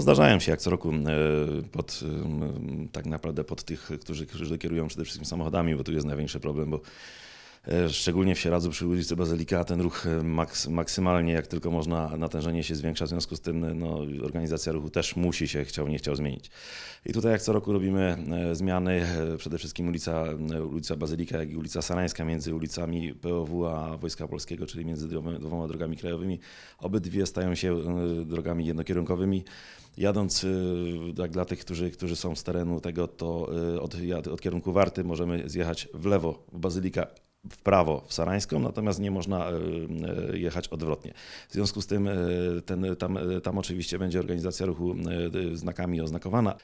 Zdarzają się jak co roku e, pod, e, tak naprawdę pod tych, którzy, którzy kierują przede wszystkim samochodami, bo tu jest największy problem, bo E, szczególnie w Sieradzu przy ulicy Bazylika ten ruch e, maks, maksymalnie jak tylko można natężenie się zwiększa, w związku z tym no, organizacja ruchu też musi się chciał nie chciał zmienić. I tutaj jak co roku robimy e, zmiany, przede wszystkim ulica, ulica Bazylika jak i ulica Sarańska między ulicami POW a Wojska Polskiego, czyli między dwoma drogami krajowymi. Obydwie stają się drogami jednokierunkowymi. Jadąc, jak dla tych, którzy, którzy są z terenu tego, to od, od kierunku Warty możemy zjechać w lewo, w Bazylika w prawo w Sarańską, natomiast nie można e, e, jechać odwrotnie. W związku z tym e, ten, tam, tam oczywiście będzie organizacja ruchu znakami oznakowana.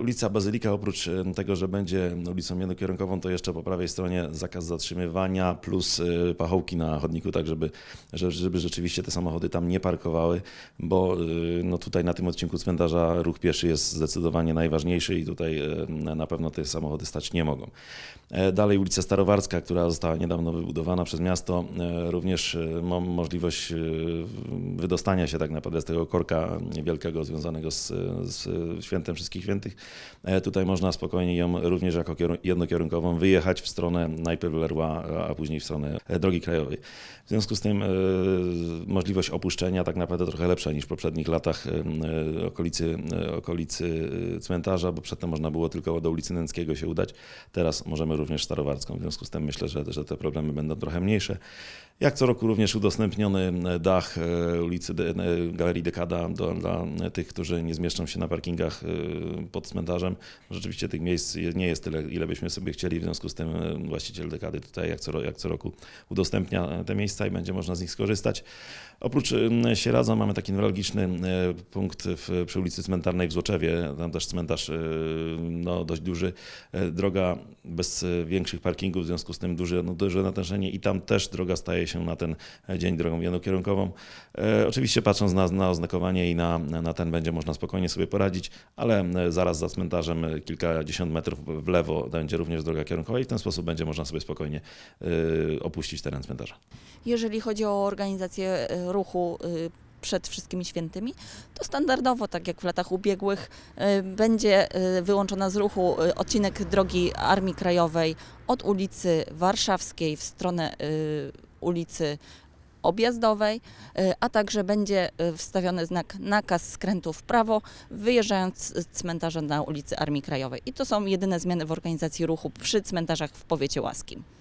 Ulica Bazylika oprócz tego, że będzie ulicą jednokierunkową, to jeszcze po prawej stronie zakaz zatrzymywania plus pachołki na chodniku, tak żeby, żeby rzeczywiście te samochody tam nie parkowały, bo no tutaj na tym odcinku cmentarza ruch pieszy jest zdecydowanie najważniejszy i tutaj na pewno te samochody stać nie mogą. Dalej ulica Starowarska, która została niedawno wybudowana przez miasto, e, również e, mam możliwość e, wydostania się tak naprawdę z tego korka wielkiego związanego z, z Świętem Wszystkich Świętych. Tutaj można spokojnie ją również jako jednokierunkową wyjechać w stronę najpierw Lerła, a później w stronę drogi krajowej. W związku z tym możliwość opuszczenia tak naprawdę trochę lepsza niż w poprzednich latach e, okolicy, e, okolicy e, cmentarza, bo przedtem można było tylko do ulicy Nęckiego się udać. Teraz możemy również Starowarską, w związku z tym myślę, że, że te problemy będą trochę mniejsze. Jak co roku również udostępniony dach ulicy Galerii Dekada do, dla tych, którzy nie zmieszczą się na parkingach pod cmentarzem. Rzeczywiście tych miejsc nie jest tyle, ile byśmy sobie chcieli, w związku z tym właściciel Dekady tutaj jak co, jak co roku udostępnia te miejsca i będzie można z nich skorzystać. Oprócz mm, Sieradza mamy taki newralgiczny e, punkt w, przy ulicy Cmentarnej w Złoczewie, tam też cmentarz e, no, dość duży, e, droga bez większych parkingów, w związku z tym duże, no, duże natężenie i tam też droga staje się na ten dzień drogą jednokierunkową. Oczywiście patrząc na, na oznakowanie i na, na ten będzie można spokojnie sobie poradzić, ale zaraz za cmentarzem kilkadziesiąt metrów w lewo będzie również droga kierunkowa i w ten sposób będzie można sobie spokojnie opuścić teren cmentarza. Jeżeli chodzi o organizację Y, ruchu y, przed wszystkimi świętymi, to standardowo, tak jak w latach ubiegłych, y, będzie wyłączona z ruchu odcinek drogi Armii Krajowej od ulicy Warszawskiej w stronę ulicy objazdowej, a także będzie wstawiony znak nakaz skrętu w prawo, wyjeżdżając z cmentarza na ulicy Armii Krajowej. I to są jedyne zmiany w organizacji ruchu przy cmentarzach w powiecie łaskim.